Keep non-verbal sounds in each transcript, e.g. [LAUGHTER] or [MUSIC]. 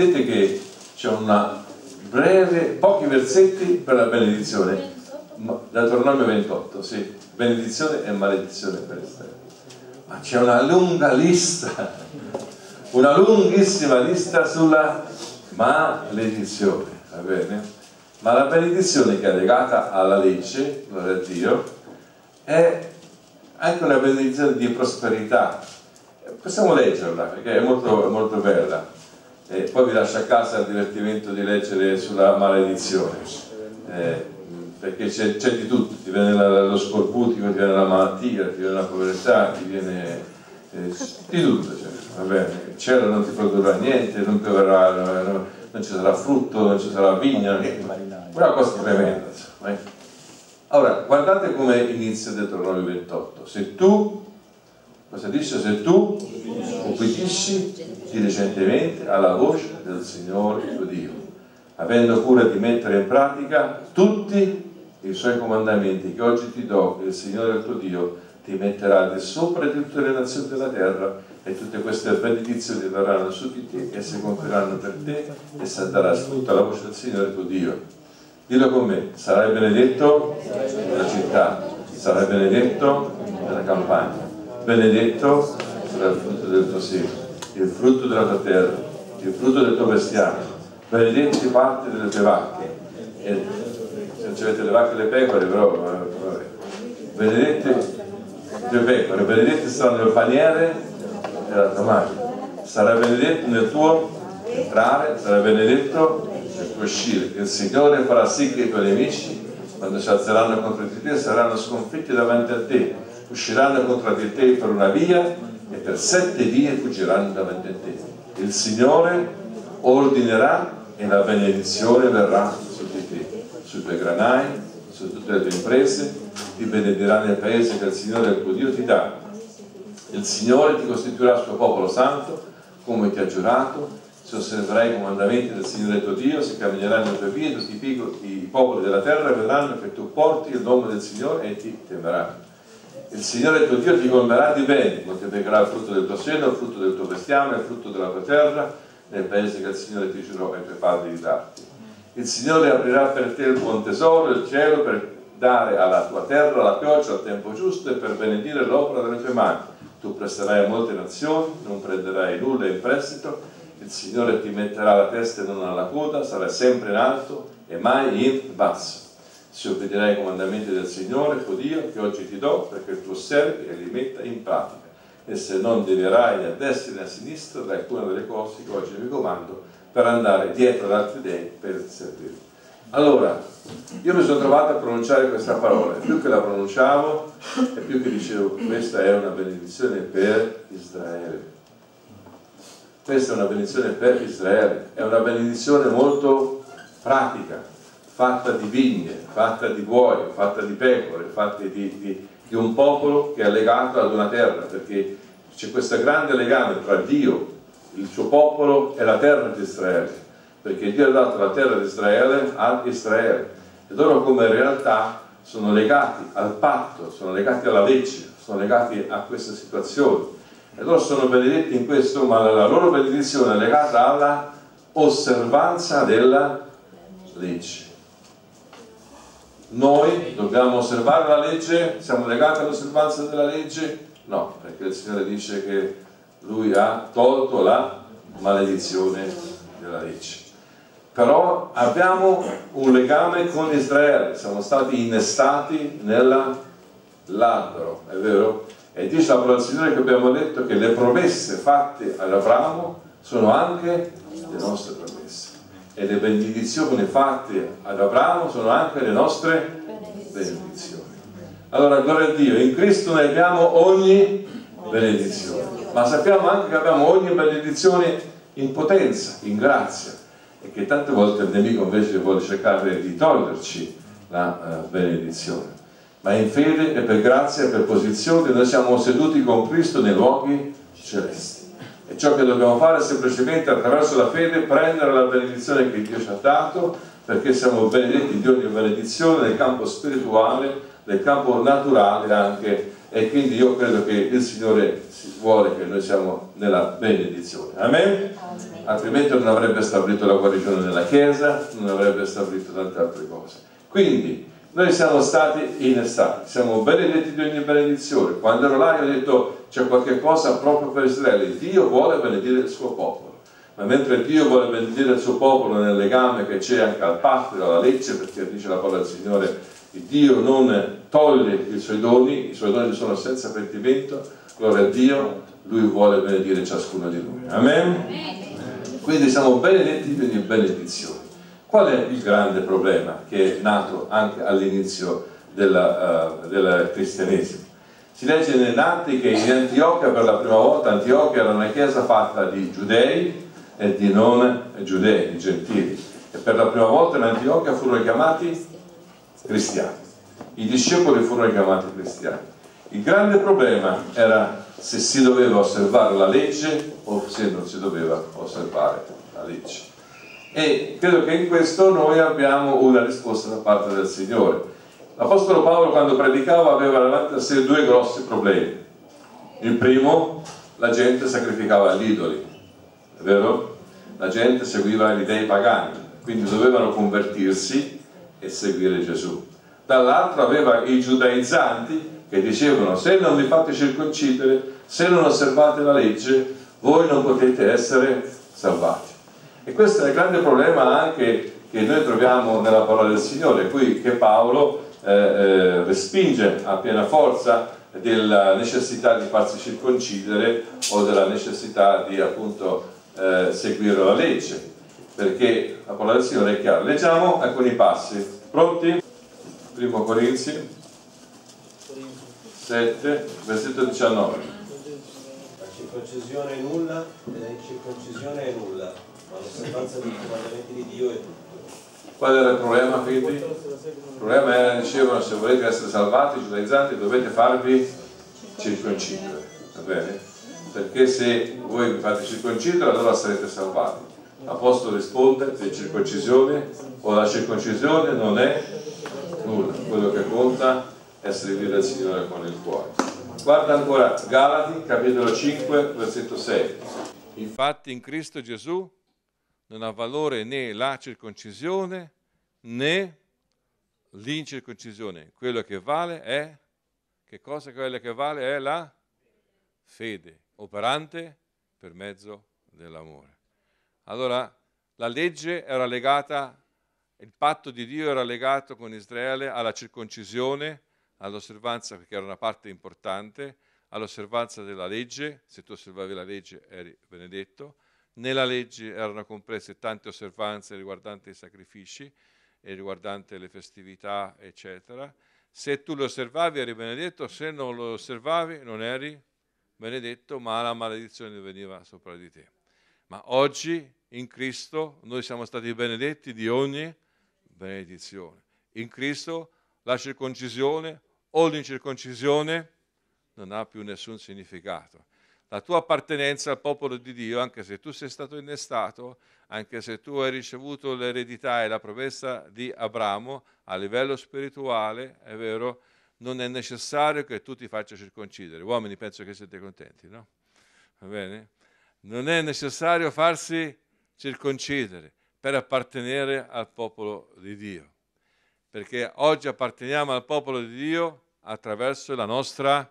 vedete che c'è una breve, pochi versetti per la benedizione, Deuteronomio 28, sì, benedizione e maledizione per esterno. Ma c'è una lunga lista, una lunghissima lista sulla maledizione, va bene? Ma la benedizione che è legata alla legge, gloria a Dio, è anche una benedizione di prosperità. Possiamo leggerla perché è molto, molto bella e poi vi lascio a casa il divertimento di leggere sulla maledizione eh, perché c'è di tutto ti viene la, lo scorbutico, ti viene la malattia ti viene la povertà ti viene eh, di tutto cioè, il cielo non ti produrrà niente non pioverà non, non ci sarà frutto non ci sarà vigna una cosa tremenda insomma, eh. Ora, guardate come inizia Deuteronomio 28. Se tu, cosa dice? Se tu obbedisci diligentemente alla voce del Signore tuo Dio, avendo cura di mettere in pratica tutti i suoi comandamenti che oggi ti do, che il Signore tuo Dio ti metterà di sopra di tutte le nazioni della terra e tutte queste benedizioni verranno su di te e si compiranno per te e salterà tutta la voce del Signore tuo Dio. Dillo con me, sarai benedetto nella città, sarai benedetto nella campagna, benedetto sarà il frutto del tuo seno che il frutto della tua terra, il frutto del tuo bestiame, benedetti parte delle tue vacche, e se non ci avete le vacche e le pecore, però eh, vabbè. benedette le pecore, benedetti saranno il paniere della la tua mano. Sarà benedetto nel tuo entrare, sarà benedetto nel tuo uscire. Il Signore farà sì che i tuoi nemici, quando si alzeranno contro di te, saranno sconfitti davanti a te, usciranno contro di te per una via e per sette vie fuggiranno davanti a te. Il Signore ordinerà e la benedizione verrà su di te, sui tuoi granai, su tutte le tue imprese, ti benedirà nel paese che il Signore il tuo Dio ti dà. Il Signore ti costituirà il suo popolo santo, come ti ha giurato, se osserverai i comandamenti del Signore tuo Dio, se camminerai nelle tue vie, tutti i popoli della terra vedranno che tu porti il nome del Signore e ti temeranno il Signore tuo Dio ti colmerà di beni, moltiplicherà il frutto del tuo seno, il frutto del tuo bestiame, il frutto della tua terra, nel paese che il Signore ti giurò ai tuoi padri di darti. Il Signore aprirà per te il buon tesoro, il cielo, per dare alla tua terra la pioggia al tempo giusto e per benedire l'opera delle tue mani. Tu presterai a molte nazioni, non prenderai nulla in prestito, il Signore ti metterà la testa e non alla coda, sarai sempre in alto e mai in basso se obbedirai ai comandamenti del Signore, tuo Dio, che oggi ti do, perché tu osservi e li metta in pratica. E se non deverai a destra né a sinistra da alcune delle cose che oggi vi comando, per andare dietro ad altri dei per servirli. Allora, io mi sono trovato a pronunciare questa parola, più che la pronunciavo e più che dicevo questa è una benedizione per Israele. Questa è una benedizione per Israele, è una benedizione molto pratica, fatta di vigne, fatta di buoi, fatta di pecore, fatta di, di, di un popolo che è legato ad una terra, perché c'è questo grande legame tra Dio, il suo popolo e la terra di Israele, perché Dio ha dato la terra di Israele ad Israele e loro come realtà sono legati al patto, sono legati alla legge, sono legati a questa situazione e loro sono benedetti in questo, ma la loro benedizione è legata alla osservanza della legge noi dobbiamo osservare la legge? Siamo legati all'osservanza della legge? No, perché il Signore dice che Lui ha tolto la maledizione della legge. Però abbiamo un legame con Israele, siamo stati innestati nell'albero, è vero? E dice la parola del Signore che abbiamo detto che le promesse fatte ad Abramo sono anche le nostre promesse e le benedizioni fatte ad Abramo sono anche le nostre benedizioni. Allora, gloria a Dio, in Cristo noi abbiamo ogni benedizione, ma sappiamo anche che abbiamo ogni benedizione in potenza, in grazia, e che tante volte il nemico invece vuole cercare di toglierci la eh, benedizione. Ma in fede e per grazia e per posizione noi siamo seduti con Cristo nei luoghi celesti. E ciò che dobbiamo fare è semplicemente attraverso la fede prendere la benedizione che Dio ci ha dato, perché siamo benedetti di ogni benedizione nel campo spirituale, nel campo naturale anche, e quindi io credo che il Signore vuole che noi siamo nella benedizione. Amen? Altrimenti non avrebbe stabilito la guarigione della Chiesa, non avrebbe stabilito tante altre cose. Quindi, noi siamo stati in estate, siamo benedetti di ogni benedizione. Quando ero là, io ho detto c'è qualche cosa proprio per Israele, Dio vuole benedire il suo popolo. Ma mentre Dio vuole benedire il suo popolo nel legame che c'è anche al patto alla legge, perché dice la parola del Signore, Dio non toglie i suoi doni, i suoi doni sono senza pentimento, gloria a Dio, Lui vuole benedire ciascuno di noi. Amen? Quindi siamo benedetti di ogni benedizione. Qual è il grande problema che è nato anche all'inizio uh, del cristianesimo? Si legge nell'Anti che in Antiochia per la prima volta Antiochia era una chiesa fatta di giudei e di non giudei, di gentili. E per la prima volta in Antiochia furono chiamati cristiani. I discepoli furono chiamati cristiani. Il grande problema era se si doveva osservare la legge o se non si doveva osservare la legge. E credo che in questo noi abbiamo una risposta da parte del Signore. L'Apostolo Paolo quando predicava aveva davanti a sé due grossi problemi. Il primo, la gente sacrificava gli idoli, è vero? La gente seguiva gli dei pagani, quindi dovevano convertirsi e seguire Gesù. Dall'altro aveva i giudaizzanti che dicevano se non vi fate circoncidere, se non osservate la legge, voi non potete essere salvati. E questo è il grande problema anche che noi troviamo nella parola del Signore, qui che Paolo eh, eh, respinge a piena forza della necessità di farsi circoncidere o della necessità di appunto eh, seguire la legge perché la parola del Signore è chiara leggiamo alcuni passi pronti? primo Corinzi 7 versetto 19 la circoncisione è nulla e la circoncisione è nulla, ma l'osservanza dei comandamenti di Dio è tutto. Qual era il problema quindi? Il problema era, dicevano, se volete essere salvati, giudaizzanti, dovete farvi circoncidere, va bene? Perché se voi vi fate circoncidere allora sarete salvati. L'Apostolo risponde, la circoncisione o la circoncisione non è nulla, quello che conta è servire il Signore con il cuore. Guarda ancora Galati capitolo 5 versetto 6. Infatti in Cristo Gesù non ha valore né la circoncisione né l'incirconcisione. Quello che vale è, che cosa quella che vale è la fede, operante per mezzo dell'amore. Allora la legge era legata, il patto di Dio era legato con Israele alla circoncisione, all'osservanza, perché era una parte importante, all'osservanza della legge, se tu osservavi la legge eri benedetto, nella legge erano comprese tante osservanze riguardanti i sacrifici e riguardanti le festività, eccetera. Se tu lo osservavi eri benedetto, se non lo osservavi non eri benedetto, ma la maledizione veniva sopra di te. Ma oggi in Cristo noi siamo stati benedetti di ogni benedizione. In Cristo la circoncisione o l'incirconcisione non ha più nessun significato la tua appartenenza al popolo di Dio, anche se tu sei stato innestato, anche se tu hai ricevuto l'eredità e la promessa di Abramo, a livello spirituale, è vero, non è necessario che tu ti faccia circoncidere. Uomini, penso che siete contenti, no? Va bene? Non è necessario farsi circoncidere per appartenere al popolo di Dio, perché oggi apparteniamo al popolo di Dio attraverso la nostra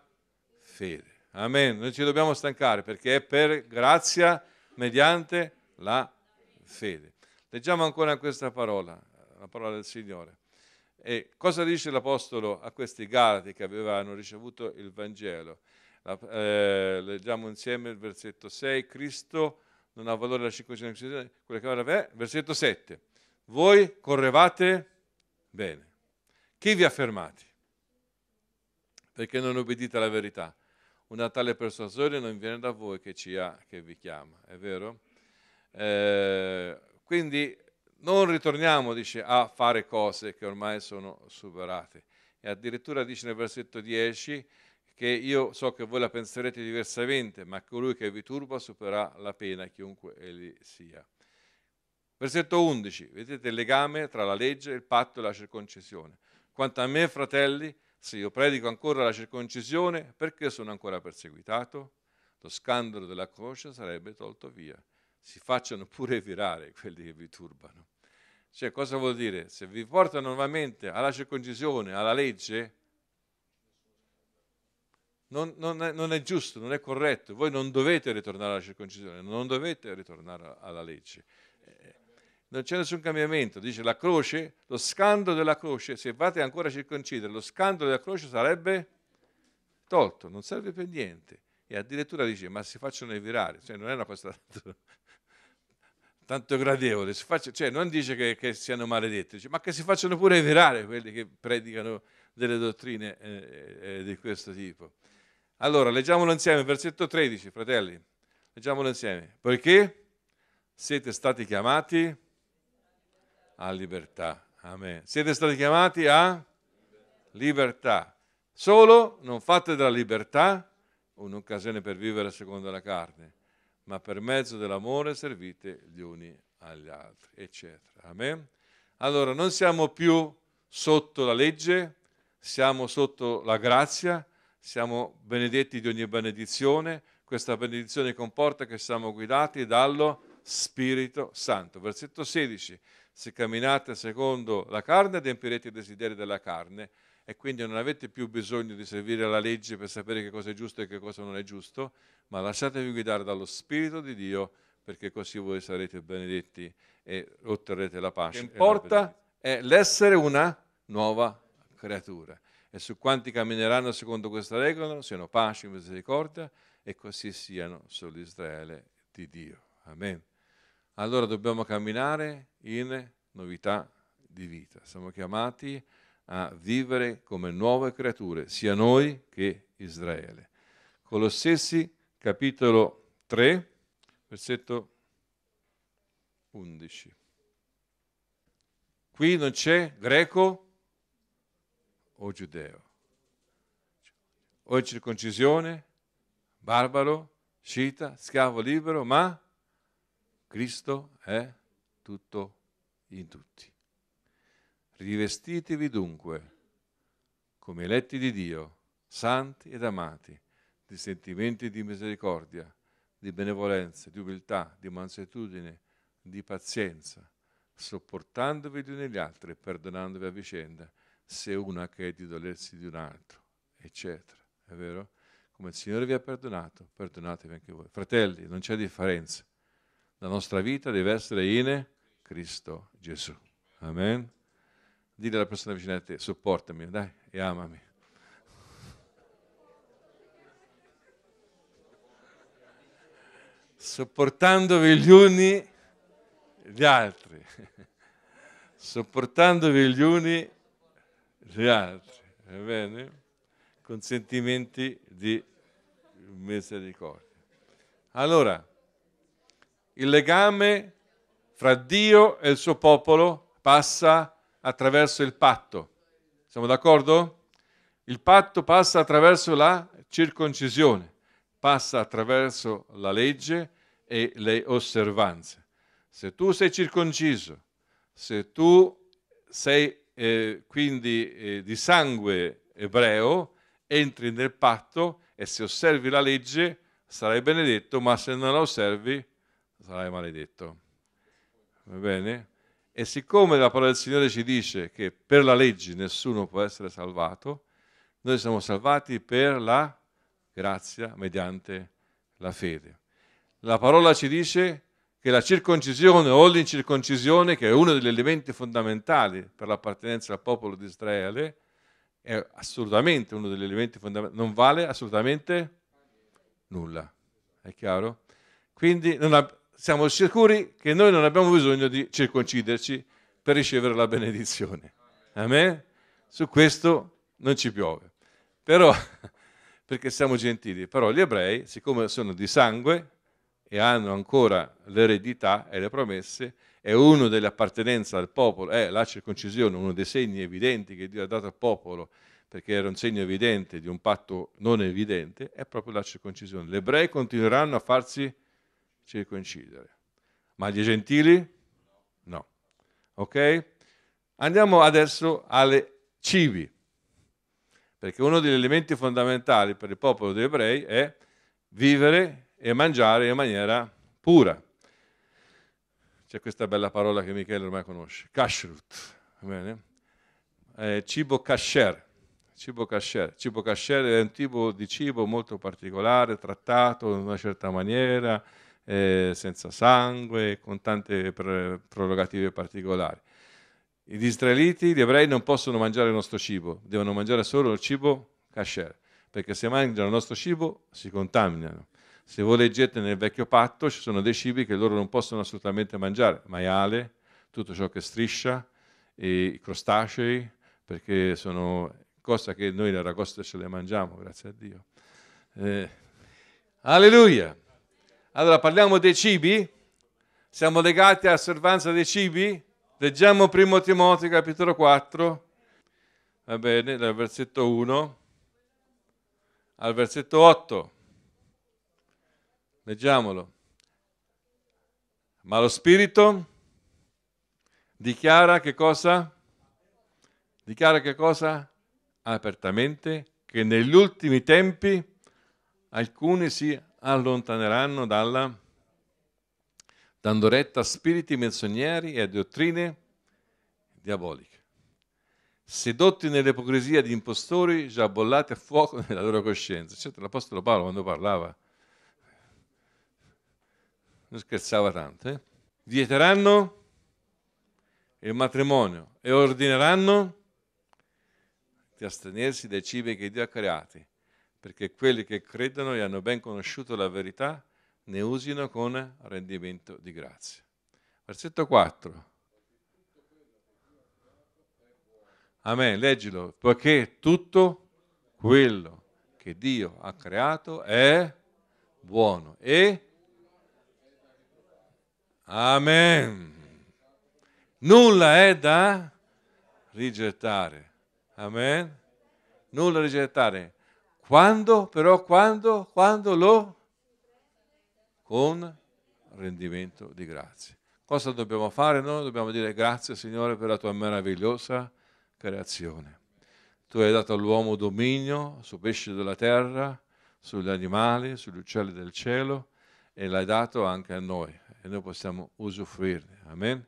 fede. Amen. Non ci dobbiamo stancare perché è per grazia mediante la fede. Leggiamo ancora questa parola, la parola del Signore. E cosa dice l'Apostolo a questi Galati che avevano ricevuto il Vangelo? La, eh, leggiamo insieme il versetto 6, Cristo non ha valore la circoncisione, quella che ora è, versetto 7, voi correvate bene. Chi vi ha fermati? Perché non obbedite alla verità? una tale persuasione non viene da voi che, ci ha, che vi chiama, è vero? Eh, quindi non ritorniamo, dice, a fare cose che ormai sono superate. E addirittura dice nel versetto 10 che io so che voi la penserete diversamente, ma colui che vi turba supererà la pena, chiunque egli sia. Versetto 11, vedete il legame tra la legge, il patto e la circoncisione. Quanto a me, fratelli, se io predico ancora la circoncisione, perché sono ancora perseguitato? Lo scandalo della croce sarebbe tolto via. Si facciano pure virare quelli che vi turbano. Cioè, cosa vuol dire? Se vi portano nuovamente alla circoncisione, alla legge, non, non, è, non, è, giusto, non è corretto. Voi non dovete ritornare alla circoncisione, non dovete ritornare alla legge non c'è nessun cambiamento. Dice la croce, lo scandalo della croce, se fate ancora circoncidere, lo scandalo della croce sarebbe tolto, non serve per niente. E addirittura dice, ma si facciano i virali, cioè non è una cosa tanto, tanto gradevole, faccia, cioè non dice che, che, siano maledetti, dice, ma che si facciano pure i virali quelli che predicano delle dottrine eh, eh, di questo tipo. Allora, leggiamolo insieme, versetto 13, fratelli, leggiamolo insieme. Poiché siete stati chiamati a libertà. Amen. Siete stati chiamati a libertà. Solo non fate della libertà un'occasione per vivere secondo la carne, ma per mezzo dell'amore servite gli uni agli altri, eccetera. Amen. Allora, non siamo più sotto la legge, siamo sotto la grazia, siamo benedetti di ogni benedizione. Questa benedizione comporta che siamo guidati dallo Spirito Santo. Versetto 16 se camminate secondo la carne adempirete i desideri della carne e quindi non avete più bisogno di servire alla legge per sapere che cosa è giusto e che cosa non è giusto, ma lasciatevi guidare dallo Spirito di Dio perché così voi sarete benedetti e otterrete la pace. Che importa è l'essere una nuova creatura. E su quanti cammineranno secondo questa regola siano pace e misericordia e così siano sull'Israele di Dio. Amen allora dobbiamo camminare in novità di vita. Siamo chiamati a vivere come nuove creature, sia noi che Israele. Colossesi capitolo 3, versetto 11. Qui non c'è greco o giudeo, o è circoncisione, barbaro, scita, schiavo libero, ma Cristo è tutto in tutti. Rivestitevi dunque, come eletti di Dio, santi ed amati, di sentimenti di misericordia, di benevolenza, di umiltà, di mansuetudine, di pazienza, sopportandovi gli uni agli altri e perdonandovi a vicenda, se una che è di dolersi di un altro, eccetera. È vero? Come il Signore vi ha perdonato, perdonatevi anche voi. Fratelli, non c'è differenza la nostra vita deve essere in Cristo Gesù. Amen. Dite alla persona vicina a te, sopportami, dai, e amami. Sopportandovi gli uni gli altri. Sopportandovi gli uni gli altri. Va bene? Con sentimenti di misericordia. Allora, il legame fra Dio e il suo popolo passa attraverso il patto. Siamo d'accordo? Il patto passa attraverso la circoncisione, passa attraverso la legge e le osservanze. Se tu sei circonciso, se tu sei eh, quindi eh, di sangue ebreo, entri nel patto e se osservi la legge sarai benedetto, ma se non la osservi sarai maledetto. Va bene? E siccome la parola del Signore ci dice che per la legge nessuno può essere salvato, noi siamo salvati per la grazia mediante la fede. La parola ci dice che la circoncisione o l'incirconcisione, che è uno degli elementi fondamentali per l'appartenenza al popolo di Israele, è assolutamente uno degli elementi fondamentali, non vale assolutamente nulla. È chiaro? Quindi non, ab- siamo sicuri che noi non abbiamo bisogno di circonciderci per ricevere la benedizione. Amen? Su questo non ci piove. Però, [LAUGHS] perché siamo gentili, però gli ebrei, siccome sono di sangue e hanno ancora l'eredità e le promesse, e uno delle appartenenze al popolo è la circoncisione, uno dei segni evidenti che Dio ha dato al popolo, perché era un segno evidente di un patto non evidente, è proprio la circoncisione. Gli ebrei continueranno a farsi circoincidere. Ma gli gentili? No. Ok? Andiamo adesso alle cibi, perché uno degli elementi fondamentali per il popolo degli ebrei è vivere e mangiare in maniera pura. C'è questa bella parola che Michele ormai conosce, kashrut, bene? Eh, cibo kasher, cibo kasher. Cibo kasher è un tipo di cibo molto particolare, trattato in una certa maniera, eh, senza sangue, con tante pre- prorogative particolari. Gli israeliti, gli ebrei non possono mangiare il nostro cibo, devono mangiare solo il cibo kasher, perché se mangiano il nostro cibo si contaminano. Se voi leggete nel vecchio patto ci sono dei cibi che loro non possono assolutamente mangiare, maiale, tutto ciò che striscia, i crostacei, perché sono cose che noi le aragoste ce le mangiamo, grazie a Dio. Eh, alleluia! Allora parliamo dei cibi? Siamo legati all'osservanza dei cibi? Leggiamo 1 Timoteo capitolo 4, va bene, dal versetto 1 al versetto 8. Leggiamolo. Ma lo Spirito dichiara che cosa? Dichiara che cosa? Apertamente che negli ultimi tempi alcuni si allontaneranno dalla dando retta a spiriti menzogneri e a dottrine diaboliche. Sedotti nell'ipocrisia di impostori, già bollati a fuoco [LAUGHS] nella loro coscienza. Certo, l'Apostolo Paolo quando parlava non scherzava tanto, eh? vieteranno il matrimonio e ordineranno di astenersi dai cibi che Dio ha creati perché quelli che credono e hanno ben conosciuto la verità ne usino con rendimento di grazia. Versetto 4. Amen, leggilo, poiché tutto quello che Dio ha creato è buono e Amen. Nulla è da rigettare. Amen. Nulla da rigettare. Quando, però, quando, quando lo? Con rendimento di grazie. Cosa dobbiamo fare noi? Dobbiamo dire grazie Signore per la tua meravigliosa creazione. Tu hai dato all'uomo dominio su pesci della terra, sugli animali, sugli uccelli del cielo e l'hai dato anche a noi e noi possiamo usufruirne. Amen.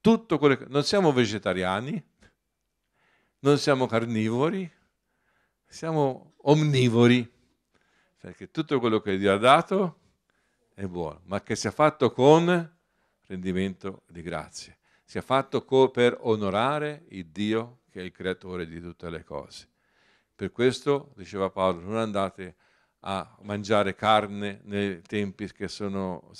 Tutto quello che... Non siamo vegetariani, non siamo carnivori, siamo omnivori, perché tutto quello che Dio ha dato è buono, ma che sia fatto con rendimento di grazie, sia fatto co- per onorare il Dio che è il creatore di tutte le cose. Per questo, diceva Paolo, non andate a mangiare carne nei tempi che sono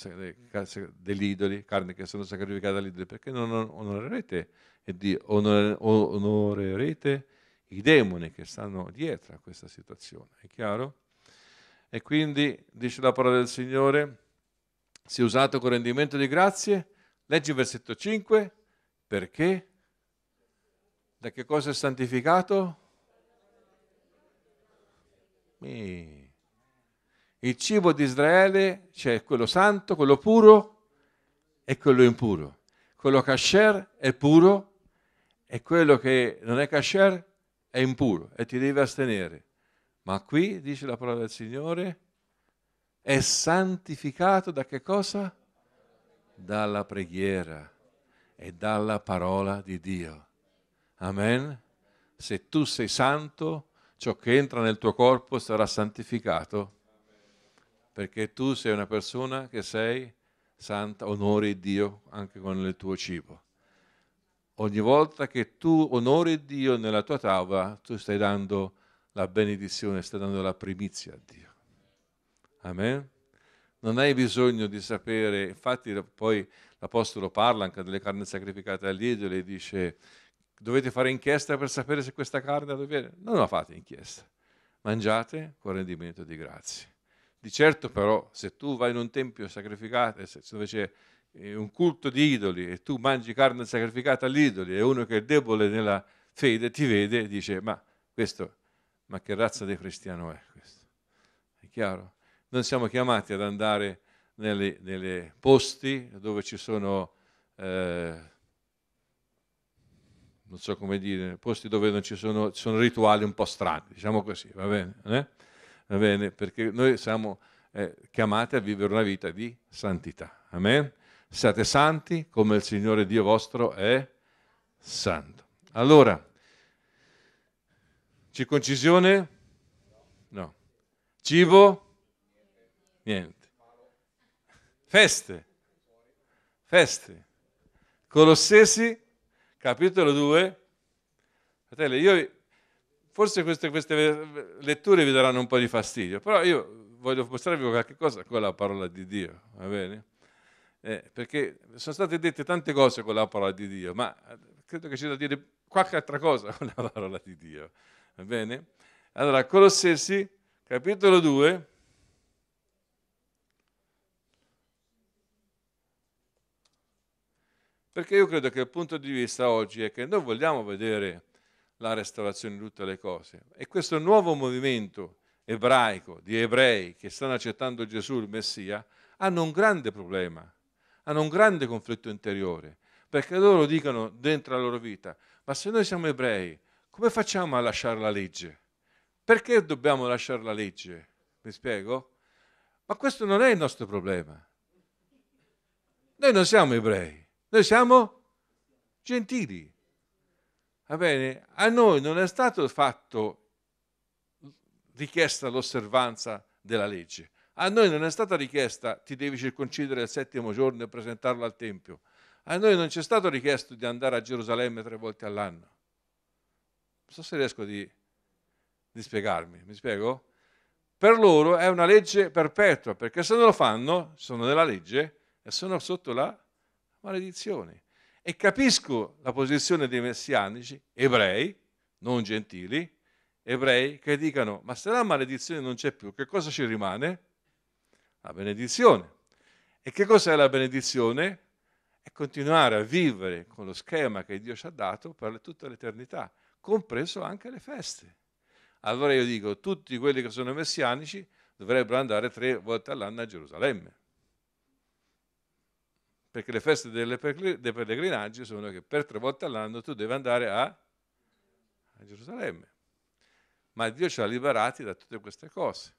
degli idoli, carne che sono sacrificate agli idoli, perché non onorerete Dio, onorerete i demoni che stanno dietro a questa situazione, è chiaro? E quindi, dice la parola del Signore, si è usato con rendimento di grazie, leggi il versetto 5, perché? Da che cosa è santificato? Mi. Il cibo di Israele c'è cioè quello santo, quello puro e quello impuro. Quello kasher è puro e quello che non è kasher è impuro e ti devi astenere. Ma qui, dice la parola del Signore, è santificato da che cosa? Dalla preghiera e dalla parola di Dio. Amen? Se tu sei santo, ciò che entra nel tuo corpo sarà santificato, perché tu sei una persona che sei santa, onori Dio anche con il tuo cibo ogni volta che tu onori Dio nella tua tavola, tu stai dando la benedizione, stai dando la primizia a Dio. Amen? Non hai bisogno di sapere, infatti poi l'Apostolo parla anche delle carni sacrificate all'idolo e dice dovete fare inchiesta per sapere se questa carne da dove viene. Non la fate inchiesta, mangiate con rendimento di grazie. Di certo però se tu vai in un tempio sacrificato, se c'è un culto di idoli e tu mangi carne sacrificata agli idoli e uno che è debole nella fede ti vede e dice ma questo, ma che razza di cristiano è questo? È chiaro? Non siamo chiamati ad andare nei posti dove ci sono, eh, non so come dire, posti dove non ci sono, ci sono rituali un po' strani, diciamo così, va bene? Eh? Va bene? Perché noi siamo eh, chiamati a vivere una vita di santità. Amen? Siate santi come il Signore Dio vostro è santo. Allora, circoncisione? No. Cibo? Niente. Feste? Feste. Colossesi, capitolo 2. Fratelli, io forse queste, queste, letture vi daranno un po' di fastidio, però io voglio mostrarvi qualche cosa con la parola di Dio, va bene? eh, perché sono state dette tante cose con la parola di Dio, ma eh, credo che c'è da dire qualche altra cosa con la parola di Dio. Va bene? Allora, Colossesi, capitolo 2. Perché io credo che il punto di vista oggi è che noi vogliamo vedere la restaurazione di tutte le cose. E questo nuovo movimento ebraico di ebrei che stanno accettando Gesù il Messia hanno un grande problema hanno un grande conflitto interiore, perché loro dicono dentro la loro vita, ma se noi siamo ebrei, come facciamo a lasciare la legge? Perché dobbiamo lasciare la legge? Mi spiego? Ma questo non è il nostro problema. Noi non siamo ebrei, noi siamo gentili. Va bene? A noi non è stato fatto richiesta l'osservanza della legge, a noi non è stata richiesta ti devi circoncidere il settimo giorno e presentarlo al Tempio. A noi non ci è stato richiesto di andare a Gerusalemme tre volte all'anno. Non so se riesco di, di spiegarmi, mi spiego? Per loro è una legge perpetua, perché se non lo fanno sono nella legge e sono sotto la maledizione. E capisco la posizione dei messianici, ebrei, non gentili, ebrei, che dicano, ma se la maledizione non c'è più, che cosa ci rimane? la benedizione. E che cos'è la benedizione? È continuare a vivere con lo schema che Dio ci ha dato per tutta l'eternità, compreso anche le feste. Allora io dico, tutti quelli che sono messianici dovrebbero andare tre volte all'anno a Gerusalemme. Perché le feste dei pellegrinaggi sono che per tre volte all'anno tu devi andare a, a Gerusalemme. Ma Dio ci ha liberati da tutte queste cose.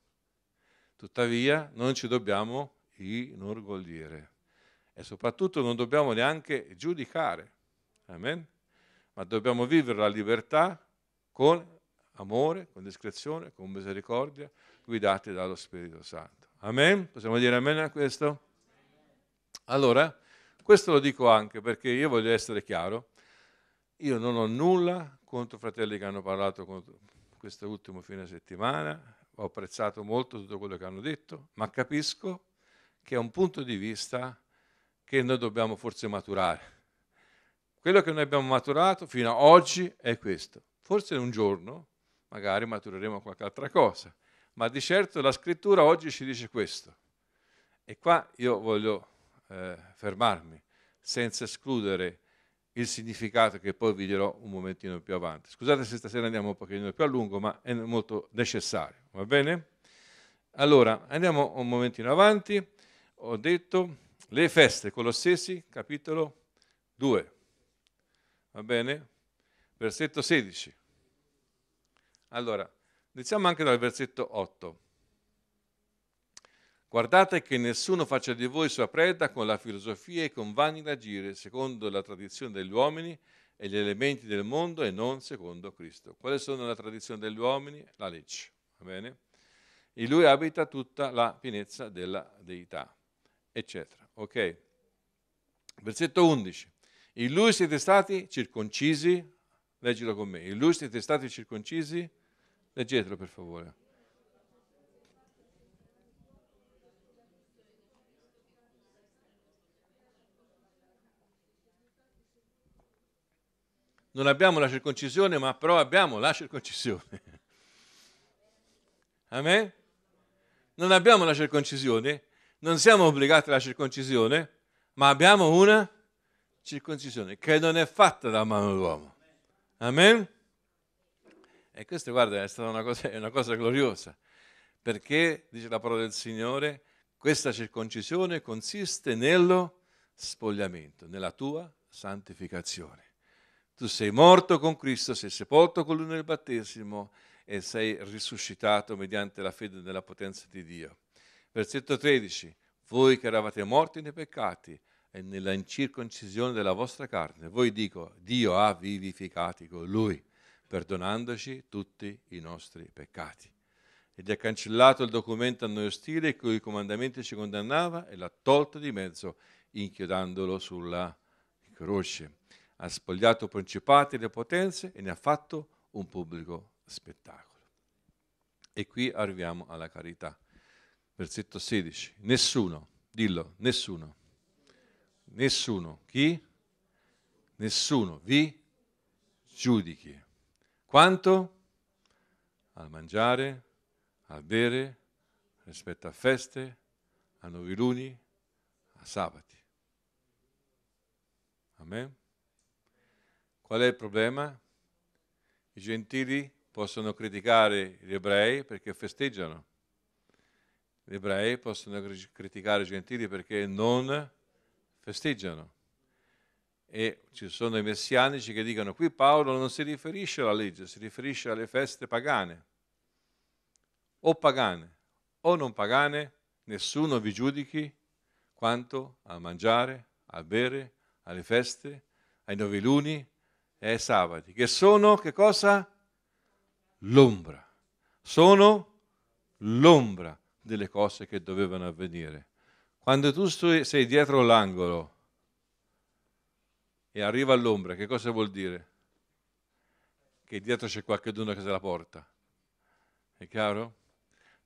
Tuttavia non ci dobbiamo inorgogliere e soprattutto non dobbiamo neanche giudicare. Amen? Ma dobbiamo vivere la libertà con amore, con discrezione, con misericordia, guidati dallo Spirito Santo. Amen? Possiamo dire amen a questo? Allora, questo lo dico anche perché io voglio essere chiaro, io non ho nulla contro fratelli che hanno parlato questo ultimo fine settimana, ho apprezzato molto tutto quello che hanno detto, ma capisco che è un punto di vista che noi dobbiamo forse maturare. Quello che noi abbiamo maturato fino ad oggi è questo. Forse un giorno magari matureremo qualche altra cosa, ma di certo la scrittura oggi ci dice questo. E qua io voglio eh, fermarmi, senza escludere il significato che poi vi dirò un momentino più avanti. Scusate se stasera andiamo un pochino più a lungo, ma è molto necessario, va bene? Allora, andiamo un momentino avanti. Ho detto le feste, Colossesi, capitolo 2, va bene? Versetto 16. Allora, iniziamo anche dal versetto 8. Guardate che nessuno faccia di voi sua preda con la filosofia e con vani agire secondo la tradizione degli uomini e gli elementi del mondo e non secondo Cristo. Quali sono la tradizione degli uomini? La legge. Va bene? In lui abita tutta la pienezza della deità, eccetera. Ok? Versetto 11. In lui siete stati circoncisi, leggilo con me. In lui siete stati circoncisi, leggetelo per favore. non abbiamo la circoncisione, ma però abbiamo la circoncisione. [LAUGHS] Amen? Non abbiamo la circoncisione, non siamo obbligati alla circoncisione, ma abbiamo una circoncisione che non è fatta da mano d'uomo. Amen? E questa, guarda, è stata una cosa, una cosa gloriosa, perché, dice la parola del Signore, questa circoncisione consiste nello spogliamento, nella tua santificazione. Tu sei morto con Cristo, sei sepolto con lui nel battesimo e sei risuscitato mediante la fede nella potenza di Dio. Versetto 13. Voi che eravate morti nei peccati e nella incirconcisione della vostra carne, voi dico, Dio ha vivificati con lui, perdonandoci tutti i nostri peccati ed ha cancellato il documento a noi ostile e cui i comandamenti ci condannava e l'ha tolto di mezzo inchiodandolo sulla croce ha spogliato principati e potenze e ne ha fatto un pubblico spettacolo. E qui arriviamo alla carità. Versetto 16. Nessuno, dillo, nessuno. Nessuno. Chi? Nessuno vi giudichi. Quanto? Al mangiare, al bere, rispetto a feste, a luni, a sabati. Amen. Qual è il problema? I gentili possono criticare gli ebrei perché festeggiano. Gli ebrei possono criticare i gentili perché non festeggiano. E ci sono i messianici che dicono qui Paolo non si riferisce alla legge, si riferisce alle feste pagane. O pagane o non pagane, nessuno vi giudichi quanto a mangiare, a bere, alle feste, ai noviluni, e sabati, che sono, che cosa? L'ombra. Sono l'ombra delle cose che dovevano avvenire. Quando tu sei dietro l'angolo e arriva l'ombra, che cosa vuol dire? Che dietro c'è qualcuno che se la porta. È chiaro?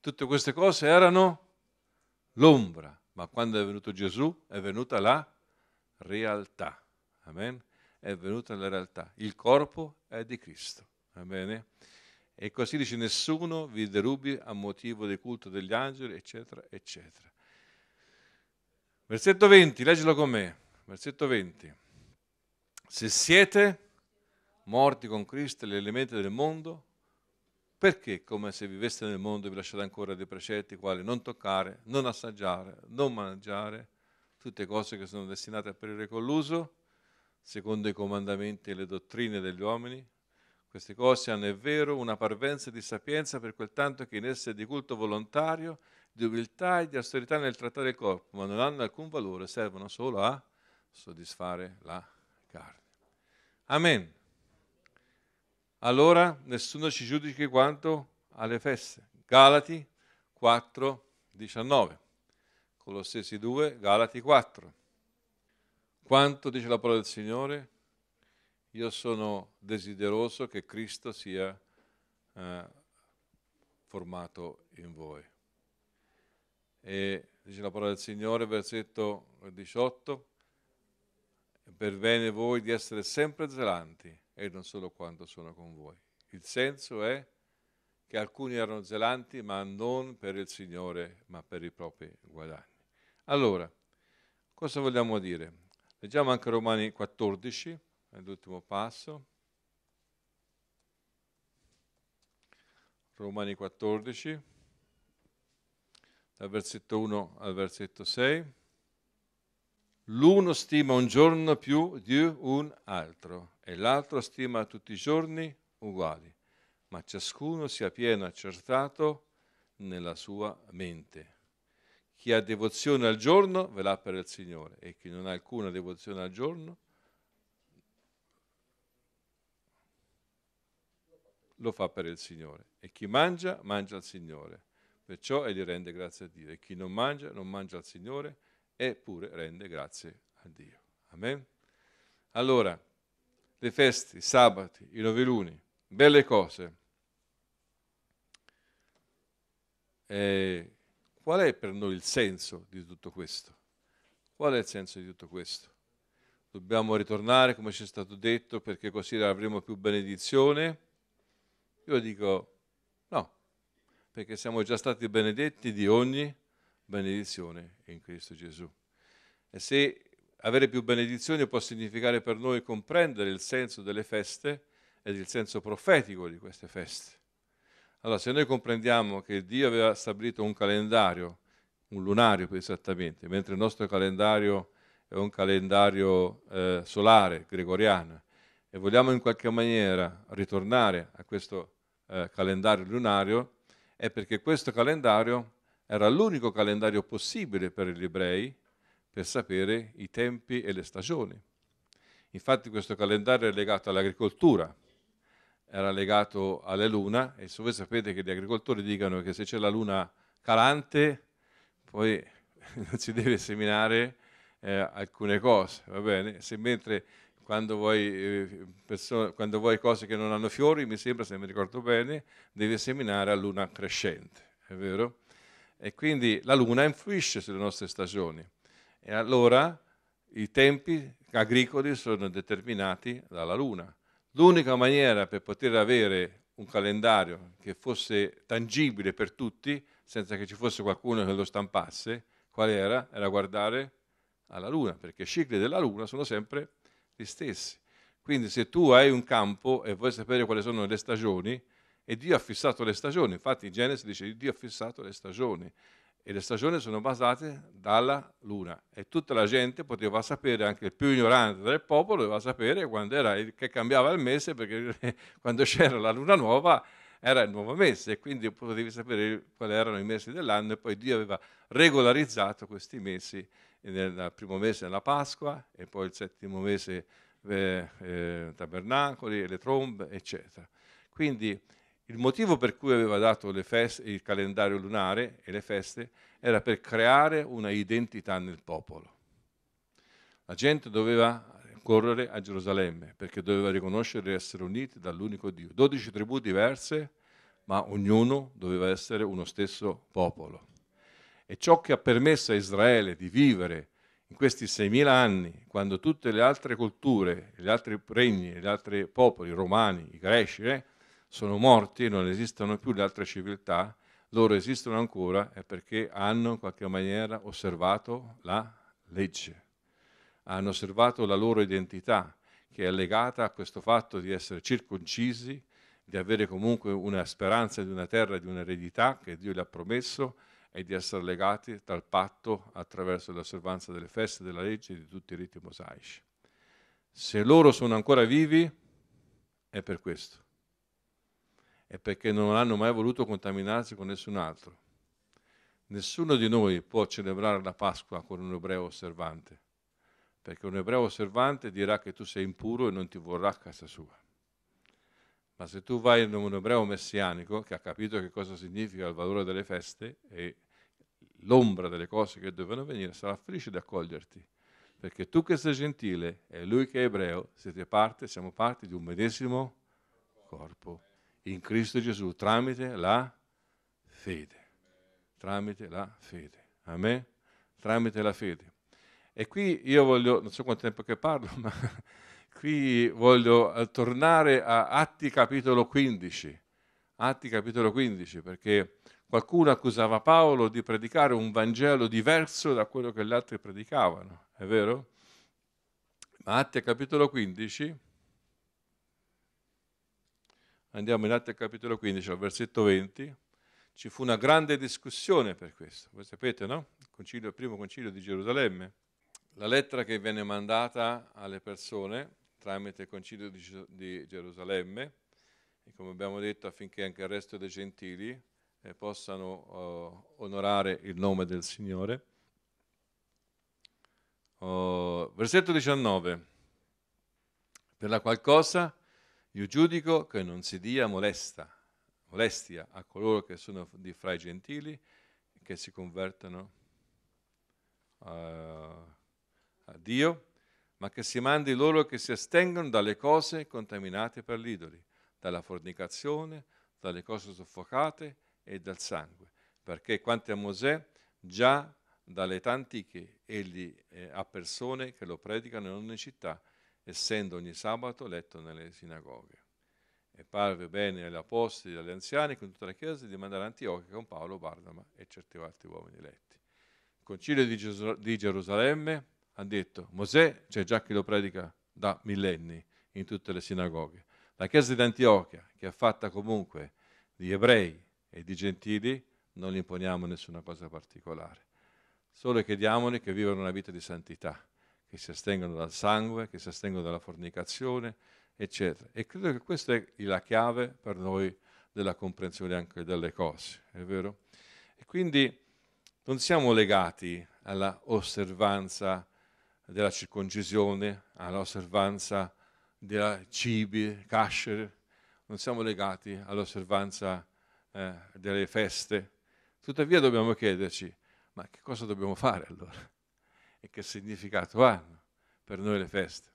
Tutte queste cose erano l'ombra, ma quando è venuto Gesù è venuta la realtà. Amen? è venuta la realtà. Il corpo è di Cristo. Va bene? E così dice nessuno vi derubi a motivo del culto degli angeli, eccetera, eccetera. Versetto 20, leggilo con me. Versetto 20. Se siete morti con Cristo, elementi del mondo, perché come se viveste nel mondo vi lasciate ancora dei precetti quali non toccare, non assaggiare, non mangiare, tutte cose che sono destinate a perire con l'uso? secondo i comandamenti e le dottrine degli uomini? Queste cose hanno, è vero, una parvenza di sapienza per quel tanto che in esse è di culto volontario, di umiltà e di austerità nel trattare il corpo, ma non hanno alcun valore, servono solo a soddisfare la carne. Amen. Allora nessuno ci giudichi quanto alle feste. Galati 4, 19. Colossesi 2, Galati 4. Quanto dice la parola del Signore? Io sono desideroso che Cristo sia eh, formato in voi. E dice la parola del Signore, versetto 18, per bene voi di essere sempre zelanti e non solo quando sono con voi. Il senso è che alcuni erano zelanti ma non per il Signore, ma per i propri guadagni. Allora, cosa vogliamo dire? Leggiamo anche Romani 14, è l'ultimo passo. Romani 14, dal versetto 1 al versetto 6. L'uno stima un giorno più di un altro e l'altro stima tutti i giorni uguali, ma ciascuno sia pieno accertato nella sua mente. Chi ha devozione al giorno velà per il Signore e chi non ha alcuna devozione al giorno lo fa per il Signore. E chi mangia, mangia al Signore. Perciò egli rende grazie a Dio. E chi non mangia, non mangia al Signore, eppure rende grazie a Dio. Amen. Allora, le feste, i sabati, i noveluni, belle cose. Eh, Qual è per noi il senso di tutto questo? Qual è il senso di tutto questo? Dobbiamo ritornare, come ci è stato detto, perché così avremo più benedizione? Io dico no, perché siamo già stati benedetti di ogni benedizione in Cristo Gesù. E se avere più benedizione può significare per noi comprendere il senso delle feste ed il senso profetico di queste feste. Allora, se noi comprendiamo che Dio aveva stabilito un calendario, un lunario più esattamente, mentre il nostro calendario è un calendario eh, solare, gregoriano, e vogliamo in qualche maniera ritornare a questo eh, calendario lunario, è perché questo calendario era l'unico calendario possibile per gli ebrei per sapere i tempi e le stagioni. Infatti questo calendario è legato all'agricoltura, era legato alle luna e se voi sapete che gli agricoltori dicono che se c'è la luna calante poi [LAUGHS] non si deve seminare eh, alcune cose, va bene? Se mentre quando vuoi, eh, quando vuoi, cose che non hanno fiori, mi sembra, se mi ricordo bene, devi seminare a luna crescente, è vero? E quindi la luna influisce sulle nostre stagioni e allora i tempi agricoli sono determinati dalla luna L'unica maniera per poter avere un calendario che fosse tangibile per tutti, senza che ci fosse qualcuno che lo stampasse, qual era? Era guardare alla Luna, perché i cicli della Luna sono sempre gli stessi. Quindi se tu hai un campo e vuoi sapere quali sono le stagioni, e Dio ha fissato le stagioni, infatti in Genesi dice Dio ha fissato le stagioni, e le stagioni sono basate dalla luna e tutta la gente poteva sapere, anche il più ignorante del popolo, doveva sapere quando era, che cambiava il mese perché [LAUGHS] quando c'era la luna nuova era il nuovo mese e quindi potevi sapere quali erano i mesi dell'anno e poi Dio aveva regolarizzato questi mesi nel primo mese la Pasqua e poi il settimo mese eh, eh, tabernacoli, le trombe eccetera. Quindi il motivo per cui aveva dato feste, il calendario lunare e le feste era per creare una identità nel popolo. La gente doveva correre a Gerusalemme perché doveva riconoscere di essere uniti dall'unico Dio. 12 tribù diverse, ma ognuno doveva essere uno stesso popolo. E ciò che ha permesso a Israele di vivere in questi 6.000 anni, quando tutte le altre culture, gli altri regni, gli altri popoli, i romani, i greci, eh, sono morti, non esistono più le altre civiltà, loro esistono ancora è perché hanno in qualche maniera osservato la legge, hanno osservato la loro identità che è legata a questo fatto di essere circoncisi, di avere comunque una speranza di una terra, di un'eredità che Dio gli ha promesso e di essere legati dal patto attraverso l'osservanza delle feste, della legge e di tutti i riti mosaici. Se loro sono ancora vivi è per questo è perché non hanno mai voluto contaminarsi con nessun altro. Nessuno di noi può celebrare la Pasqua con un ebreo osservante, perché un ebreo osservante dirà che tu sei impuro e non ti vorrà a casa sua. Ma se tu vai in un ebreo messianico che ha capito che cosa significa il valore delle feste e l'ombra delle cose che dovevano venire, sarà felice di accoglierti, perché tu che sei gentile e lui che è ebreo, siete parte, siamo parte di un medesimo corpo in Cristo Gesù tramite la fede. Tramite la fede. Amen? Tramite la fede. E qui io voglio, non so quanto tempo che parlo, [LAUGHS] ma qui voglio eh, tornare a Atti capitolo 15. Atti capitolo 15, perché qualcuno accusava Paolo di predicare un Vangelo diverso da quello che gli altri predicavano, è vero? Ma Atti capitolo 15 Andiamo in Atti capitolo 15 al versetto 20. Ci fu una grande discussione per questo. Voi sapete, no? Il, concilio, il primo concilio di Gerusalemme. La lettera che venne mandata alle persone tramite il concilio di, di Gerusalemme, e come abbiamo detto affinché anche il resto dei gentili eh, possano eh, onorare il nome del Signore. Oh, versetto 19. Per la qual cosa io giudico che non si dia molesta, molestia a coloro che sono di fra i gentili, che si convertono a, eh, a Dio, ma che si mandi loro che si astengono dalle cose contaminate per gli idoli, dalla fornicazione, dalle cose soffocate e dal sangue. Perché quanto a Mosè, già dalle tante antiche egli eh, ha persone che lo predicano in ogni città essendo ogni sabato letto nelle sinagoghe. E parve bene agli apostoli e agli anziani con tutta la Chiesa di mandare a Antiochia con Paolo, Barnaba e certi altri uomini letti. Il concilio di, Gesur- di Gerusalemme ha detto, Mosè c'è già chi lo predica da millenni in tutte le sinagoghe. La Chiesa di Antiochia, che è fatta comunque di ebrei e di gentili, non gli imponiamo nessuna cosa particolare. Solo chiediamoli che vivano una vita di santità che si astengono dal sangue, che si astengono dalla fornicazione, eccetera. E credo che questa è la chiave per noi della comprensione anche delle cose, è vero? E quindi non siamo legati all'osservanza della circoncisione, all'osservanza della cibi, kasher, non siamo legati all'osservanza eh, delle feste. Tuttavia dobbiamo chiederci, ma che cosa dobbiamo fare allora? e che significato hanno per noi le feste.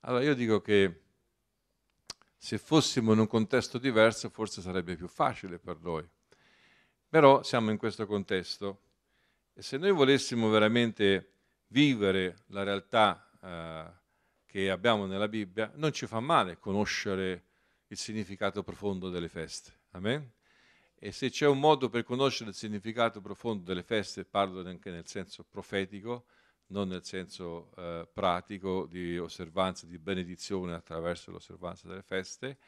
Allora io dico che se fossimo in un contesto diverso forse sarebbe più facile per noi, però siamo in questo contesto e se noi volessimo veramente vivere la realtà eh, che abbiamo nella Bibbia, non ci fa male conoscere il significato profondo delle feste. Amen? E se c'è un modo per conoscere il significato profondo delle feste, parlo anche nel senso profetico, non nel senso eh, pratico di osservanza, di benedizione attraverso l'osservanza delle feste,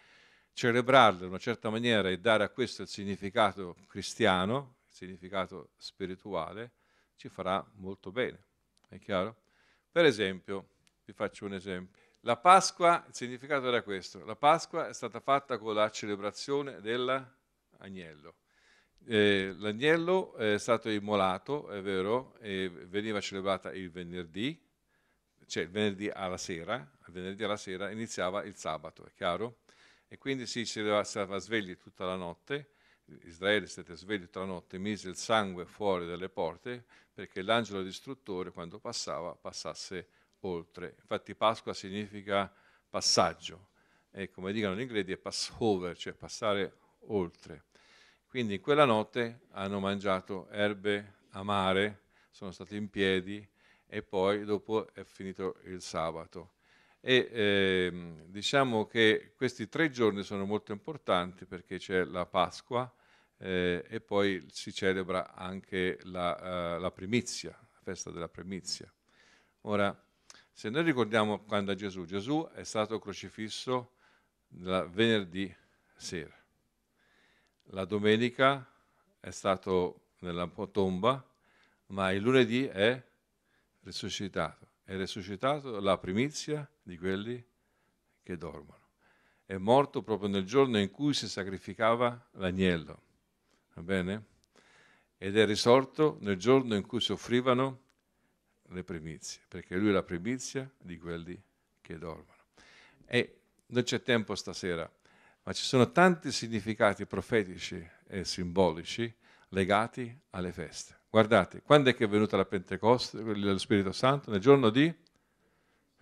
celebrarle in una certa maniera e dare a questo il significato cristiano, il significato spirituale, ci farà molto bene. È chiaro? Per esempio, vi faccio un esempio. La Pasqua, il significato era questo, la Pasqua è stata fatta con la celebrazione dell'agnello. Eh, l'agnello è stato immolato, è vero, e veniva celebrata il venerdì, cioè il venerdì alla sera, il venerdì alla sera iniziava il sabato, è chiaro? E quindi si stava svegli tutta la notte, Israele stette svegli tutta la notte, mise il sangue fuori dalle porte perché l'angelo distruttore quando passava passasse oltre. Infatti Pasqua significa passaggio e come dicono gli inglesi è passover, cioè passare oltre. Quindi in quella notte hanno mangiato erbe amare, sono stati in piedi e poi dopo è finito il sabato. E eh, diciamo che questi tre giorni sono molto importanti perché c'è la Pasqua eh, e poi si celebra anche la, eh, la primizia, la festa della primizia. Ora, se noi ricordiamo quando Gesù, Gesù è stato crocifisso venerdì sera la domenica è stato nella tomba, ma il lunedì è risuscitato. È risuscitato la primizia di quelli che dormono. È morto proprio nel giorno in cui si sacrificava l'agnello. Va bene? Ed è risorto nel giorno in cui soffrivano le primizie, perché lui è la primizia di quelli che dormono. E non c'è tempo stasera ma ci sono tanti significati profetici e simbolici legati alle feste. Guardate, quando è che è venuta la Pentecoste, lo Spirito Santo? Nel giorno di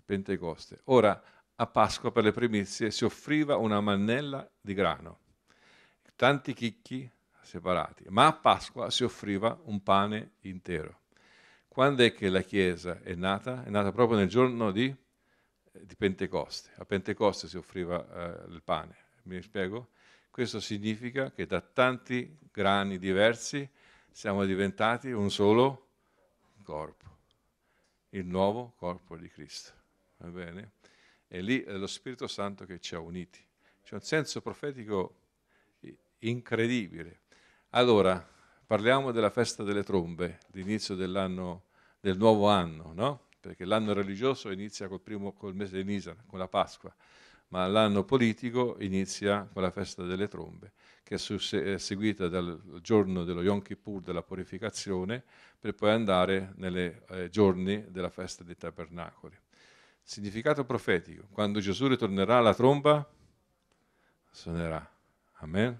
Pentecoste. Ora, a Pasqua per le primizie si offriva una mannella di grano, tanti chicchi separati, ma a Pasqua si offriva un pane intero. Quando è che la Chiesa è nata? È nata proprio nel giorno di, di Pentecoste. A Pentecoste si offriva eh, il pane. Mi spiego? Questo significa che da tanti grani diversi siamo diventati un solo corpo, il nuovo corpo di Cristo. Va bene? E lì è lo Spirito Santo che ci ha uniti. C'è un senso profetico incredibile. Allora, parliamo della festa delle trombe, l'inizio dell'anno, del nuovo anno, no? Perché l'anno religioso inizia col, primo, col mese di Nisan, con la Pasqua ma l'anno politico inizia con la festa delle trombe, che è seguita dal giorno dello Yom Kippur della purificazione, per poi andare nei eh, giorni della festa dei tabernacoli. Significato profetico, quando Gesù ritornerà la tromba, suonerà. Amen?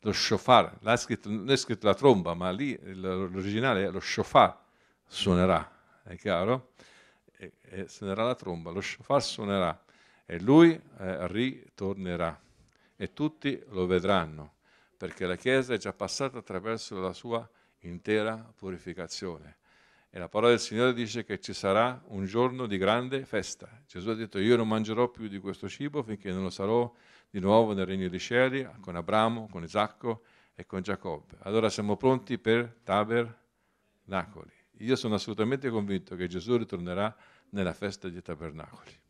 Lo shofar, là è scritto, non è scritto la tromba, ma lì l'originale è lo shofar, suonerà, è chiaro? E, e suonerà la tromba, lo shofar suonerà e lui eh, ritornerà e tutti lo vedranno, perché la Chiesa è già passata attraverso la sua intera purificazione. E la parola del Signore dice che ci sarà un giorno di grande festa. Gesù ha detto io non mangerò più di questo cibo finché non lo sarò di nuovo nel regno dei cieli con Abramo, con Isacco e con Giacobbe. Allora siamo pronti per tabernacoli. Io sono assolutamente convinto che Gesù ritornerà nella festa dei tabernacoli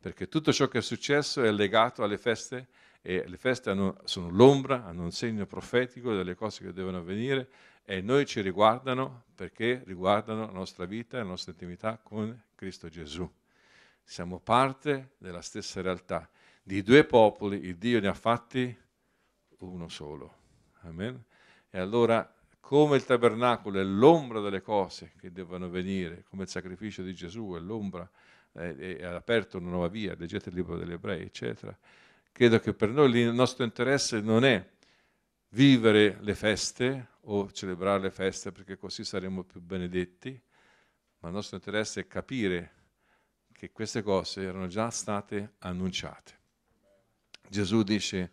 perché tutto ciò che è successo è legato alle feste e le feste hanno, sono l'ombra, hanno un segno profetico delle cose che devono avvenire e noi ci riguardano perché riguardano la nostra vita e la nostra intimità con Cristo Gesù. Siamo parte della stessa realtà. Di due popoli il Dio ne ha fatti uno solo. Amen. E allora come il tabernacolo è l'ombra delle cose che devono venire, come il sacrificio di Gesù è l'ombra eh, e ha aperto una nuova via, leggete il libro degli ebrei, eccetera. Credo che per noi il nostro interesse non è vivere le feste o celebrare le feste perché così saremo più benedetti, ma il nostro interesse è capire che queste cose erano già state annunciate. Gesù dice,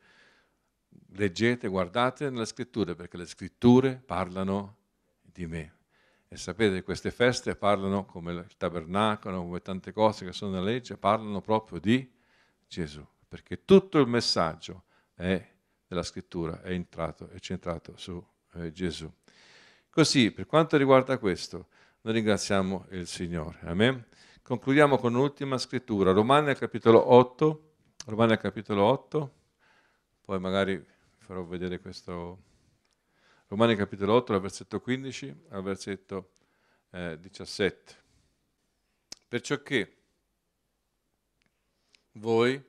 leggete, guardate nelle scritture perché le scritture parlano di me. E sapete, queste feste parlano, come il tabernacolo, come tante cose che sono nella legge, parlano proprio di Gesù, perché tutto il messaggio è, della scrittura è entrato, è centrato su eh, Gesù. Così, per quanto riguarda questo, noi ringraziamo il Signore. Amen. Concludiamo con un'ultima scrittura, Romani capitolo 8, Romani capitolo 8, poi magari farò vedere questo Romani capitolo 8, dal versetto 15 al versetto eh, 17. Perciò che voi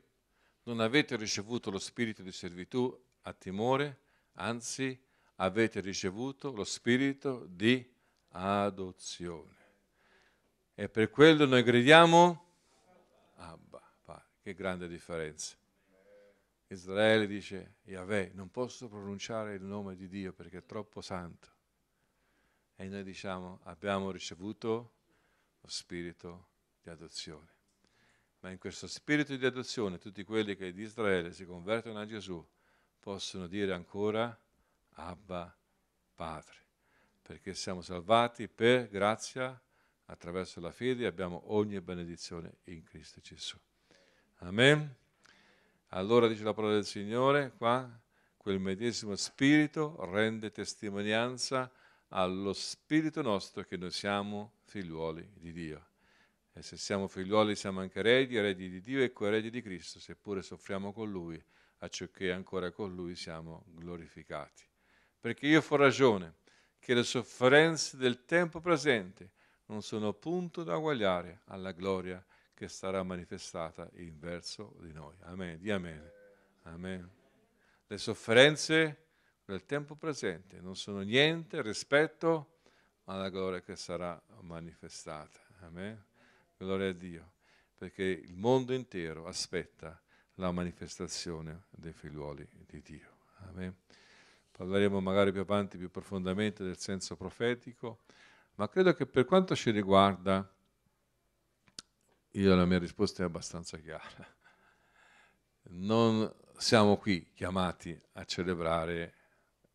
non avete ricevuto lo spirito di servitù a timore, anzi avete ricevuto lo spirito di adozione. E per quello noi gridiamo Abba, Che grande differenza. Israele dice, Yahweh, non posso pronunciare il nome di Dio perché è troppo santo. E noi diciamo, abbiamo ricevuto lo spirito di adozione. Ma in questo spirito di adozione tutti quelli che di Israele si convertono a Gesù possono dire ancora Abba Padre, perché siamo salvati per grazia attraverso la fede abbiamo ogni benedizione in Cristo Gesù. Amen. Allora dice la parola del Signore, qua, quel medesimo spirito rende testimonianza allo spirito nostro che noi siamo figliuoli di Dio. E se siamo figliuoli siamo anche eredi, eredi di Dio e coeredi di Cristo, seppure soffriamo con Lui, a ciò che ancora con Lui siamo glorificati. Perché io ho ragione che le sofferenze del tempo presente non sono punto da uguagliare alla gloria di Dio che sarà manifestata in verso di noi. Amen. Di amen. amen. Le sofferenze del tempo presente non sono niente rispetto alla gloria che sarà manifestata. Amen. Gloria a Dio, perché il mondo intero aspetta la manifestazione dei figliuoli di Dio. Amen. Parleremo magari più avanti, più profondamente del senso profetico, ma credo che per quanto ci riguarda io la mia risposta è abbastanza chiara. Non siamo qui chiamati a celebrare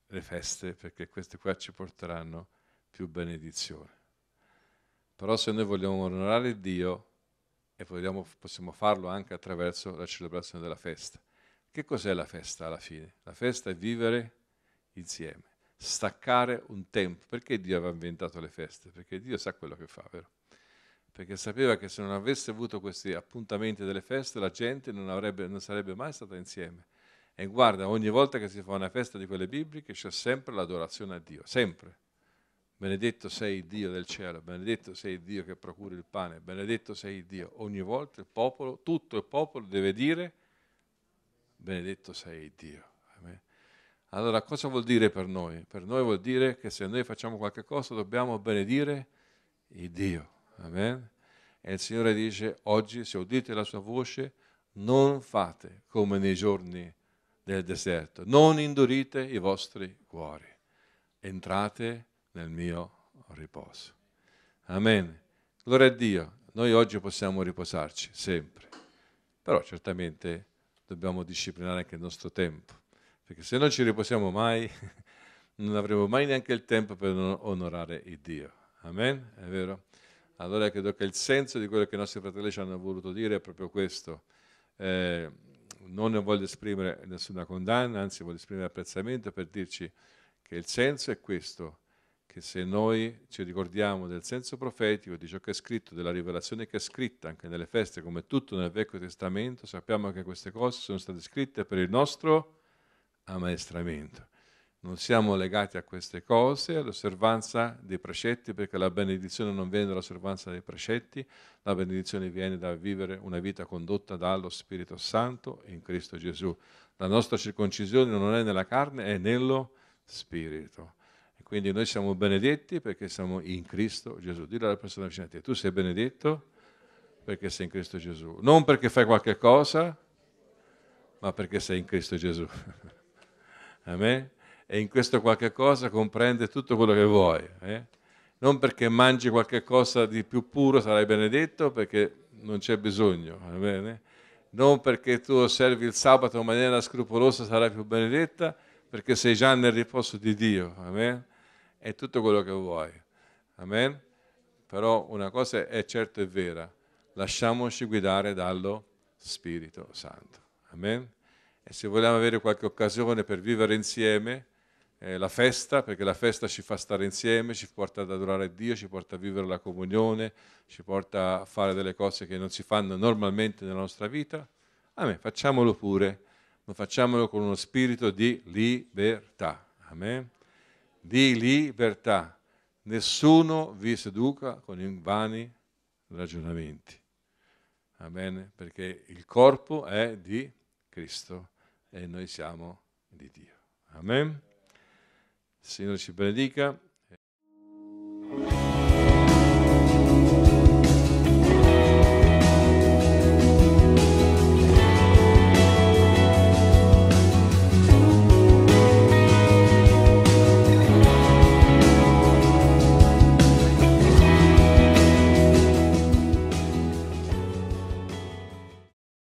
le feste perché queste qua ci porteranno più benedizione. Però se noi vogliamo onorare Dio e vogliamo, possiamo farlo anche attraverso la celebrazione della festa. Che cos'è la festa alla fine? La festa è vivere insieme, staccare un tempo. Perché Dio aveva inventato le feste? Perché Dio sa quello che fa, vero? perché sapeva che se non avesse avuto questi appuntamenti delle feste la gente non, avrebbe, non sarebbe mai stata insieme. E guarda, ogni volta che si fa una festa di quelle bibliche c'è sempre l'adorazione a Dio, sempre. Benedetto sei Dio del cielo, benedetto sei Dio che procura il pane, benedetto sei Dio. Ogni volta il popolo, tutto il popolo deve dire benedetto sei Dio. Amen. Allora cosa vuol dire per noi? Per noi vuol dire che se noi facciamo qualche cosa dobbiamo benedire il Dio. Amen. E il Signore dice, oggi se udite la sua voce, non fate come nei giorni del deserto, non indurite i vostri cuori, entrate nel mio riposo. Amen. Gloria a Dio, noi oggi possiamo riposarci sempre, però certamente dobbiamo disciplinare anche il nostro tempo, perché se non ci riposiamo mai, [LAUGHS] non avremo mai neanche il tempo per onorare il Dio. Amen? È vero? Allora credo che il senso di quello che i nostri fratelli ci hanno voluto dire è proprio questo. Eh, non voglio esprimere nessuna condanna, anzi voglio esprimere apprezzamento per dirci che il senso è questo, che se noi ci ricordiamo del senso profetico, di ciò che è scritto, della rivelazione che è scritta anche nelle feste, come tutto nel Vecchio Testamento, sappiamo che queste cose sono state scritte per il nostro ammaestramento non siamo legati a queste cose, all'osservanza dei precetti, perché la benedizione non viene dall'osservanza dei precetti, la benedizione viene da vivere una vita condotta dallo Spirito Santo in Cristo Gesù. La nostra circoncisione non è nella carne, è nello Spirito. E quindi noi siamo benedetti perché siamo in Cristo Gesù. Dillo alla persona vicina a te, tu sei benedetto perché sei in Cristo Gesù. Non perché fai qualche cosa, ma perché sei in Cristo Gesù. [LAUGHS] Amen? e in questo qualche cosa comprende tutto quello che vuoi. Eh? Non perché mangi qualche cosa di più puro sarai benedetto, perché non c'è bisogno, va bene? Non perché tu osservi il sabato in maniera scrupolosa sarai più benedetta, perché sei già nel riposo di Dio, amen? È tutto quello che vuoi, amen? Però una cosa è certa e vera, lasciamoci guidare dallo Spirito Santo, amen? E se vogliamo avere qualche occasione per vivere insieme, eh, la festa, perché la festa ci fa stare insieme, ci porta ad adorare Dio, ci porta a vivere la comunione, ci porta a fare delle cose che non si fanno normalmente nella nostra vita. Amen. Facciamolo pure, ma facciamolo con uno spirito di libertà. Amen. Di libertà. Nessuno vi seduca con vani ragionamenti. Amen. Perché il corpo è di Cristo e noi siamo di Dio. Amen. Signore ci benedica.